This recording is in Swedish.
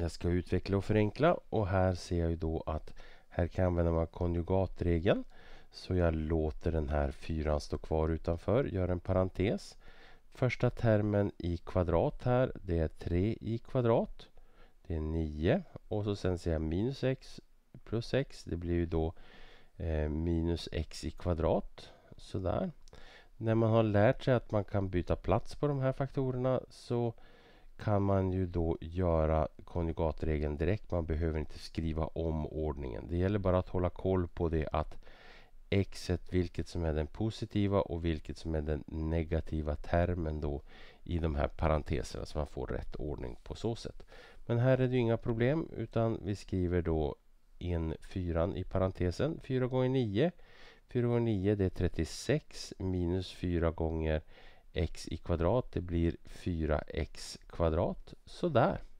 Jag ska utveckla och förenkla och här ser jag ju då att här kan jag använda mig av konjugatregeln. Så jag låter den här fyran stå kvar utanför, gör en parentes. Första termen i kvadrat här, det är 3 i kvadrat. Det är 9 och så sen ser jag minus x plus x. Det blir ju då eh, minus x i kvadrat. Sådär. När man har lärt sig att man kan byta plats på de här faktorerna så kan man ju då göra konjugatregeln direkt. Man behöver inte skriva om ordningen. Det gäller bara att hålla koll på det att xet, vilket som är den positiva och vilket som är den negativa termen då i de här parenteserna så man får rätt ordning på så sätt. Men här är det inga problem utan vi skriver då in fyran i parentesen. 4 gånger 9. 4 gånger 9 det är 36 minus 4 gånger x i kvadrat det blir 4x kvadrat. Sådär.